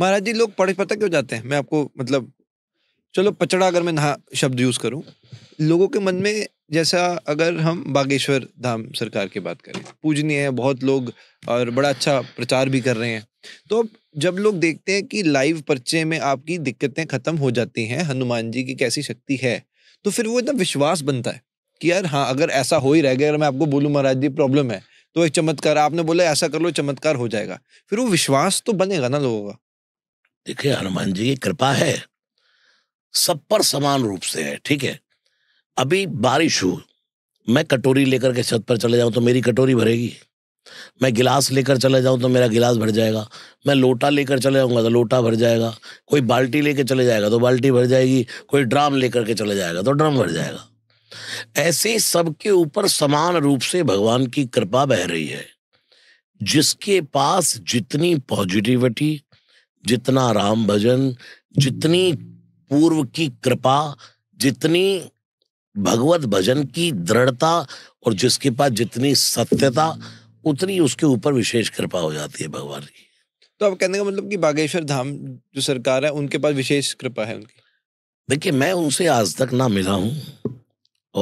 महाराज जी लोग पढ़ पता क्यों जाते हैं मैं आपको मतलब चलो पचड़ा अगर मैं नहा शब्द यूज करूं लोगों के मन में जैसा अगर हम बागेश्वर धाम सरकार की बात करें पूजनीय है बहुत लोग और बड़ा अच्छा प्रचार भी कर रहे हैं तो अब जब लोग देखते हैं कि लाइव पर्चे में आपकी दिक्कतें खत्म हो जाती हैं हनुमान जी की कैसी शक्ति है तो फिर वो इतना विश्वास बनता है कि यार हाँ अगर ऐसा हो ही रह गया अगर मैं आपको बोलूँ महाराज जी प्रॉब्लम है तो एक चमत्कार आपने बोला ऐसा कर लो चमत्कार हो जाएगा फिर वो विश्वास तो बनेगा ना लोगों का देखिए हनुमान जी की कृपा है सब पर समान रूप से है ठीक है अभी बारिश हो मैं कटोरी लेकर के छत पर चले जाऊं तो मेरी कटोरी भरेगी मैं गिलास लेकर चले जाऊं तो मेरा गिलास भर जाएगा मैं लोटा लेकर चले जाऊंगा तो लोटा भर जाएगा कोई बाल्टी लेकर चले जाएगा तो बाल्टी भर जाएगी कोई ड्राम लेकर के चले जाएगा तो ड्रम भर जाएगा ऐसे सबके ऊपर समान रूप से भगवान की कृपा बह रही है जिसके पास जितनी पॉजिटिविटी जितना राम भजन जितनी पूर्व की कृपा जितनी भगवत भजन की दृढ़ता और जिसके पास जितनी सत्यता उतनी उसके ऊपर विशेष कृपा हो जाती है भगवान की तो आप कहने का मतलब कि बागेश्वर धाम जो सरकार है उनके पास विशेष कृपा है उनकी देखिए मैं उनसे आज तक ना मिला हूँ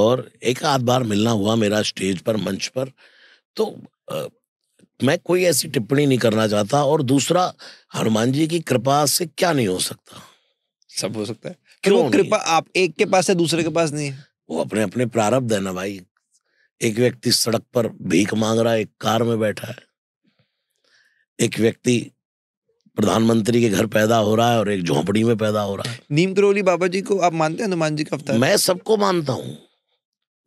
और एक आध बार मिलना हुआ मेरा स्टेज पर मंच पर तो मैं कोई ऐसी टिप्पणी नहीं करना चाहता और दूसरा हनुमान जी की कृपा से क्या नहीं हो सकता सब हो सकता है क्यों कृपा आप एक के पास है दूसरे के पास नहीं है वो अपने अपने प्रारब्ध है ना भाई एक व्यक्ति सड़क पर भीख मांग रहा है एक कार में बैठा है एक व्यक्ति प्रधानमंत्री के घर पैदा हो रहा है और एक झोंपड़ी में पैदा हो रहा है नीम करोली बाबा जी को आप मानते हैं हनुमान जी का अवतार मैं सबको मानता हूँ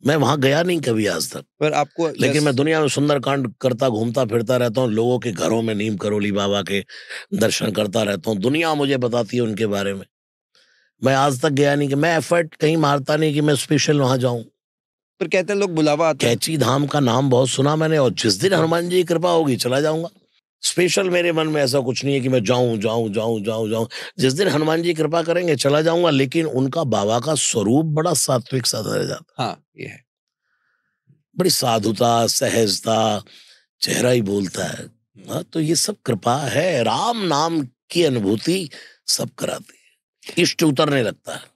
मैं वहां गया नहीं कभी आज तक पर आपको लेकिन मैं दुनिया में सुंदरकांड करता घूमता फिरता रहता हूँ लोगों के घरों में नीम करोली बाबा के दर्शन करता रहता हूँ दुनिया मुझे बताती है उनके बारे में मैं आज तक गया नहीं कि मैं एफर्ट कहीं मारता नहीं कि मैं स्पेशल वहां जाऊं पर कहते हैं लोग बुलावा कैची धाम का नाम बहुत सुना मैंने और जिस दिन हनुमान जी की कृपा होगी चला जाऊंगा स्पेशल मेरे मन में ऐसा कुछ नहीं है कि मैं जाऊं जाऊं जाऊं जाऊं जाऊं जिस दिन हनुमान जी कृपा करेंगे चला जाऊंगा लेकिन उनका बाबा का स्वरूप बड़ा सात्विक सा रह जाता हाँ ये है बड़ी साधुता सहजता चेहरा ही बोलता है हम्म। हाँ तो ये सब कृपा है राम नाम की अनुभूति सब कराती है इष्ट उतरने लगता है